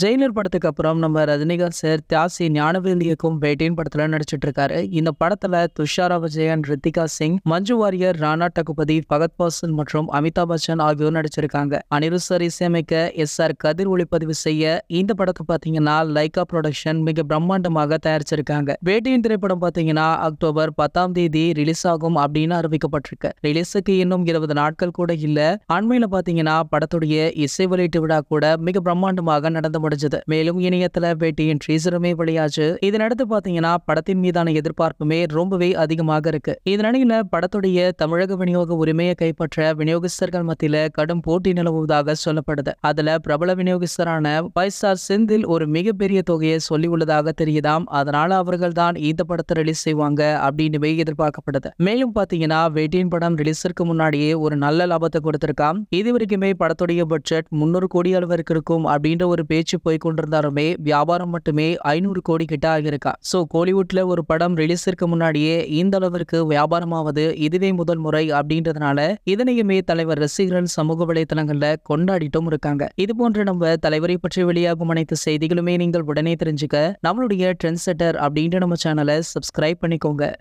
Jailer படத்துக்கு அப்புறம் நம்ம ரஜினிகாந்த் சார் தியாசி ஞானவேந்தி இயக்கும் வேட்டையின் படத்துல நடிச்சிட்டு இருக்காரு இந்த படத்துல துஷாரா விஜயன் ரித்திகா சிங் மஞ்சு வாரியர் ராணா டகுபதி பகத் பாசன் மற்றும் அமிதாப் பச்சன் ஆகியோர் நடிச்சிருக்காங்க அனிருத் சார் இசையமைக்க எஸ் ஆர் கதிர் ஒளிப்பதிவு செய்ய இந்த படத்தை பாத்தீங்கன்னா லைகா ப்ரொடக்ஷன் மிக பிரம்மாண்டமாக தயாரிச்சிருக்காங்க பேட்டியின் திரைப்படம் பாத்தீங்கன்னா அக்டோபர் பத்தாம் தேதி ரிலீஸ் ஆகும் அப்படின்னு அறிவிக்கப்பட்டிருக்கு ரிலீஸுக்கு இன்னும் இருபது நாட்கள் கூட இல்ல அண்மையில பாத்தீங்கன்னா படத்துடைய இசை வெளியீட்டு விழா கூட மிக பிரம்மாண்டமாக நடந்து முடிஞ்சது மேலும் இணையத்துல வேட்டியின் ட்ரீசருமே வெளியாச்சு இதனடுத்து பாத்தீங்கன்னா படத்தின் மீதான எதிர்பார்ப்புமே ரொம்பவே அதிகமாக இருக்கு இதனால படத்துடைய தமிழக விநியோக உரிமையை கைப்பற்ற விநியோகஸ்தர்கள் மத்தியில கடும் போட்டி நிலவுவதாக சொல்லப்படுது அதுல பிரபல விநியோகஸ்தரான பைசார் செந்தில் ஒரு மிகப்பெரிய தொகையை சொல்லி உள்ளதாக தெரியுதாம் அதனால அவர்கள் தான் இந்த படத்தை ரிலீஸ் செய்வாங்க அப்படின்னு எதிர்பார்க்கப்படுது மேலும் பாத்தீங்கன்னா வேட்டியின் படம் ரிலீஸிற்கு முன்னாடியே ஒரு நல்ல லாபத்தை கொடுத்திருக்காம் இதுவரைக்குமே படத்துடைய பட்ஜெட் முன்னூறு கோடி அளவிற்கு இருக்கும் அப்படின்ற ஒரு பேச்சு போய் கொண்டிருந்தாலுமே வியாபாரம் மட்டுமே ஐநூறு கோடி கிட்ட ஆகியிருக்கா ஸோ கோலிவுட்டில் ஒரு படம் ரிலீஸிற்கு முன்னாடியே இந்த அளவிற்கு வியாபாரமாவது இதுவே முதல் முறை அப்படின்றதுனால இதனையுமே தலைவர் ரசிகர்கள் சமூக வலைதளங்களில் கொண்டாடிட்டும் இருக்காங்க இது போன்ற நம்ம தலைவரை பற்றி வெளியாகும் அனைத்து செய்திகளுமே நீங்கள் உடனே தெரிஞ்சுக்க நம்மளுடைய ட்ரெண்ட் செட்டர் அப்படின்ற நம்ம சேனலை சப்ஸ்கிரைப் பண்ணிக்கோங்க